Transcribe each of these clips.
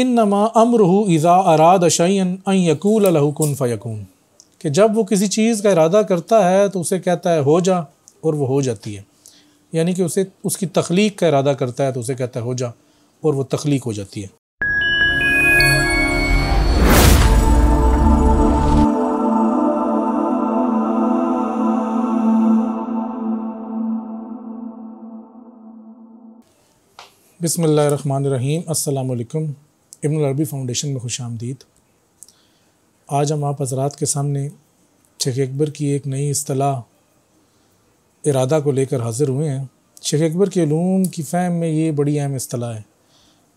इन नमा अमरहू इज़ा Arad शैन a cool यकूल फ़यकून कि जब वो किसी चीज़ का इरादा करता है तो उसे कहता है हो जा और वो हो जाती है यानी कि उसे उसकी तख्लीक का इरादा करता है तो उसे कहता है हो जा और वो तख्लीक हो जाती है बिसमीम अल्लाम इब्न अरबी फाउंडेशन में खुश आमदीद आज हम आप हजरात के सामने शेख अकबर की एक नई असलाह इरादा को लेकर हाजिर हुए हैं शेख अकबर के लूम की फ़ैम में ये बड़ी अहम असलाह है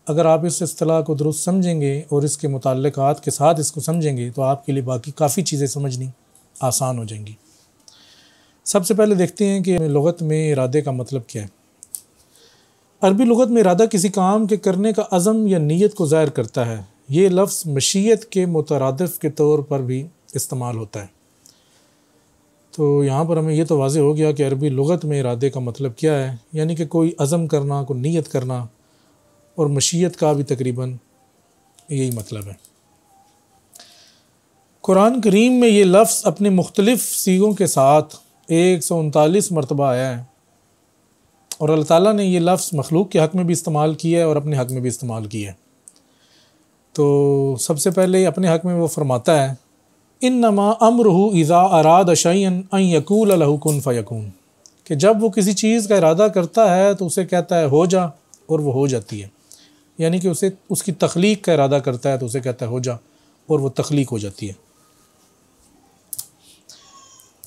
अगर आप इस असलाह को दुरुस्त समझेंगे और इसके मुतक़ात के साथ इसको समझेंगे तो आपके लिए बाकी काफ़ी चीज़ें समझनी आसान हो जाएंगी सबसे पहले देखते हैं कि लगत में इरादे का मतलब क्या है अरबी लगत में इरादा किसी काम के करने का अज़म या नीयत को ज़ाहिर करता है ये लफ्ज़ मशीत के मुतरदफ़ के तौर पर भी इस्तेमाल होता है तो यहाँ पर हमें यह तो वाज हो गया कि अरबी लगत में इरादे का मतलब क्या है यानी कि कोई अज़म करना कोई नीयत करना और मशीत का भी तकरीबन यही मतलब है कुरान करीम में ये लफ्ज़ अपने मुख्तलिफ़ सीगों के साथ एक सौ उनतालीस मरतबा आया है और अल्लाह ताला ने ये लफ्स मखलूक के हक़ में भी इस्तेमाल किया है और अपने हक़ में भी इस्तेमाल किया है तो सबसे पहले अपने हक़ में वो फरमाता है इन नमा अमर इज़ा अराद अशन अन यकूल फ़यकून कि जब वो किसी चीज़ का इरादा करता है तो उसे कहता है हो जा और वह हो जाती है यानी कि उसे उसकी तख्लीक का इरादा करता है तो उसे कहता है हो जा और वह तख्लीक हो जाती है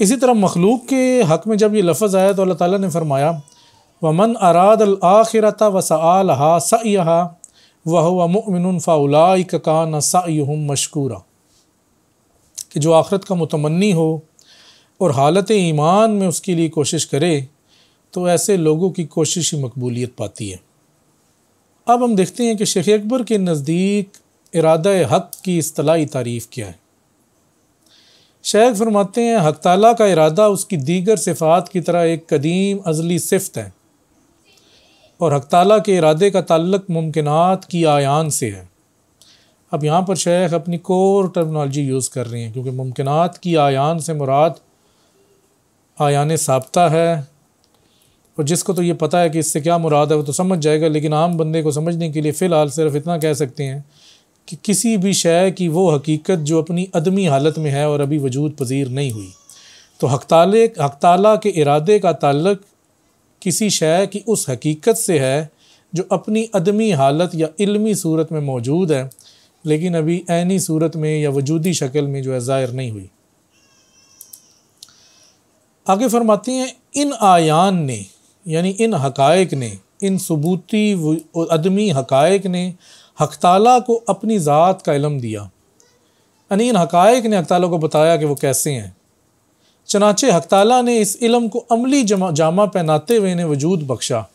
इसी तरह मखलूक के हक़ में जब ये लफ्ज़ आया तो अल्लाह ताला ने फरमाया वमन अरादल आखिरत वसहा सहा वह वमिन फ़ाउलाकान सम मशकूरा कि जो आखरत का मतमनी हो और हालत ईमान में उसके लिए कोशिश करे तो ऐसे लोगों की कोशिश ही मकबूलियत पाती है अब हम देखते हैं कि शेख अकबर के नज़दीक इरादा हक की असलाही तारीफ़ क्या है शेख फरमाते हैं हक ताली का इरादा उसकी दीगर सिफात की तरह एक कदीम अजली सिफत है और हक ताली के इरादे का ताल्लक मुमकिन की आयान से है अब यहाँ पर शेख अपनी कोर टर्मिनोलॉजी यूज़ कर रही हैं क्योंकि मुमकिन की आयान से मुराद आयान सबता है और जिसको तो ये पता है कि इससे क्या मुराद है वो तो समझ जाएगा लेकिन आम बंदे को समझने के लिए फ़िलहाल सिर्फ इतना कह सकते हैं कि किसी भी शय की वो हकीकत जो अपनी अदमी हालत में है और अभी वजूद पजीर नहीं हुई तो हकताले हकताला के इरादे का ताल्लक किसी शय की उस हकीकत से है जो अपनी अदमी हालत या इल्मी सूरत में मौजूद है लेकिन अभी ऐनी सूरत में या वजूदी शक्ल में जो है ज़ाहिर नहीं हुई आगे फरमाती हैं इन आयान ने यानी इन हकायक ने इन सबूती अदमी हकायक ने हकताला को अपनी ज़ात का इलम दिया यानी इन हकायक ने हकताला को बताया कि वो कैसे हैं चनाचे हकताला ने इस इलम को अमली जमा जामा पहनाते हुए इन्हें वजूद बख्शा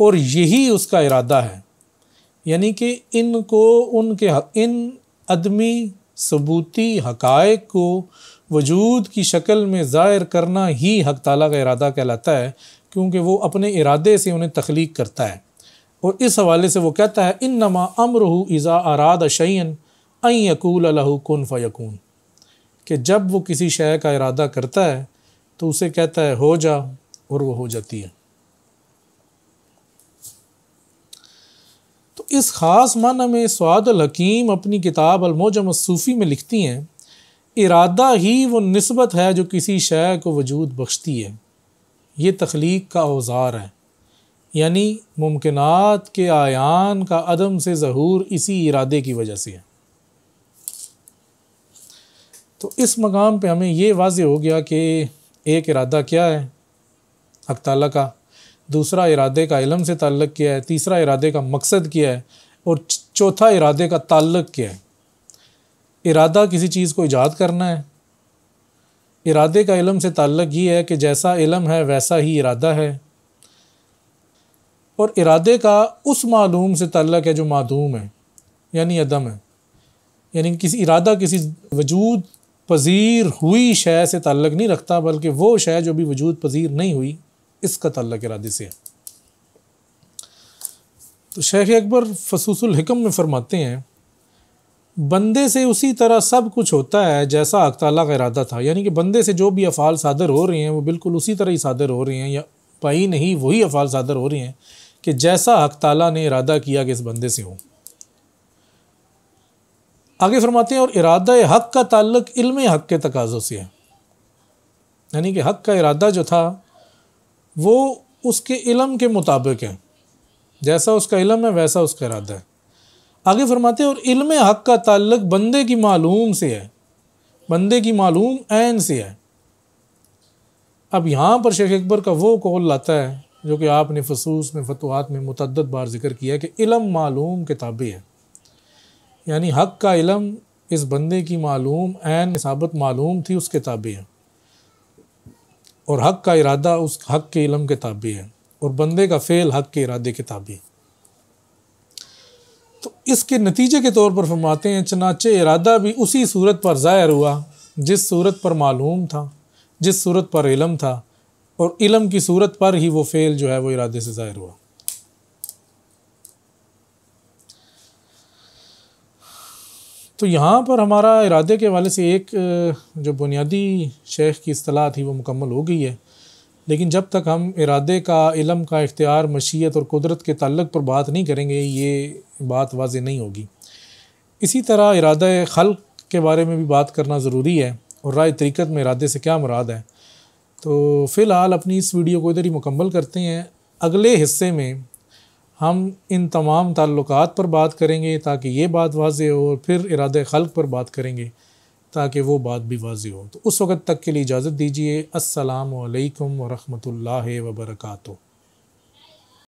और यही उसका इरादा है यानी कि इनको उनके इन अदमी सबूती हकायक को वजूद की शक्ल में ज़ाहिर करना ही हक ताला का इरादा कहलाता है क्योंकि वो अपने इरादे से उन्हें तख्लीक करता है और इस हवाले से वो कहता है इन नमा अमर इज़ा आराद शैन अकूल अलहू कन फ़यकून कि जब वो किसी शय का इरादा करता है तो उसे कहता है हो जा और वो हो जाती है तो इस ख़ास माना में स्वाद हकीम अपनी किताब अलमोजम सूफ़ी में लिखती हैं इरादा ही वो नस्बत है जो किसी शय को वजूद बख्शती है ये तख्लीक का औजार है यानी मुमकिनात के आयान का अदम से जहूर इसी इरादे की वजह से है तो इस मकाम पे हमें ये वाज हो गया कि एक इरादा क्या है हक ताली का दूसरा इरादे का इलम से ताल्लक़ किया है तीसरा इरादे का मकसद किया है और चौथा इरादे का ताल्लक़ क्या है इरादा किसी चीज़ को ईजाद करना है इरादे का इलम से ताल्लक़ ये है कि जैसा इलम है वैसा ही इरादा है और इरादे का उस मालूम से ताल्लक़ है जो मदूम है यानी अदम है यानी किसी इरादा किसी वजूद पजीर हुई शय से ताल्लक नहीं रखता बल्कि वो शय जो भी वजूद पजीर नहीं हुई इसका ताल्लक इरादे से है तो शेख अकबर फसूसुलहकम में फरमाते हैं बंदे से उसी तरह सब कुछ होता है जैसा अकताला का इरादा था यानी कि बंदे से जो भी अफ़ाल सादर हो रहे हैं वो बिल्कुल उसी तरह ही सादर हो रहे हैं या पाई नहीं वही अफ़ाल सादर हो रहे हैं कि जैसा हक ताला ने इरादा किया कि इस बंदे से हो आगे फरमाते हैं और इरादा हक का ताल्लुक इल्म हक के तकाज़ों से है यानी कि हक का इरादा जो था वो उसके इलम के मुताबिक है जैसा उसका इलम है वैसा उसका इरादा है आगे फरमाते हैं और इल्म हक का ताल्लुक बंदे की मालूम से है बंदे की मालूम ऐन से है अब यहाँ पर शेख अकबर का वो कौल लाता है जो कि आपने फसूस में फतवात में मतदद बार जिक्र किया कि इलम मालूम किताबी है यानी हक का इलम इस बंदे की मालूम एन साबत मालूम थी उसके ताबे है और हक का इरादा उस हक के इलम के ताबे है और बंदे का फ़ेल हक के इरादे के ताबे है तो इसके नतीजे के तौर पर फरमाते हैं चनाचे इरादा भी उसी सूरत पर ज़ाहिर हुआ जिस सूरत पर मालूम था जिस सूरत पर इलम था और इलम की सूरत पर ही वो फ़ेल जो है वो इरादे से ज़ाहिर हुआ तो यहाँ पर हमारा इरादे के हवाले से एक जो बुनियादी शेख की असलाह थी वो मुकम्मल हो गई है लेकिन जब तक हम इरादे का इलम का इख्तियार मशीत और कुदरत के तल्लक पर बात नहीं करेंगे ये बात वाज नहीं होगी इसी तरह इरादा खल के बारे में भी बात करना ज़रूरी है और राय तरीक़त में इरादे से क्या मुराद है तो फ़िलहाल अपनी इस वीडियो को इधर ही मुकम्मल करते हैं अगले हिस्से में हम इन तमाम ताल्लुक पर बात करेंगे ताकि ये बात वाज हो और फिर इराद खल्क पर बात करेंगे ताकि वो बात भी वाज हो तो उस वक़्त तक के लिए इजाज़त दीजिए असलकम वरहमल वर्का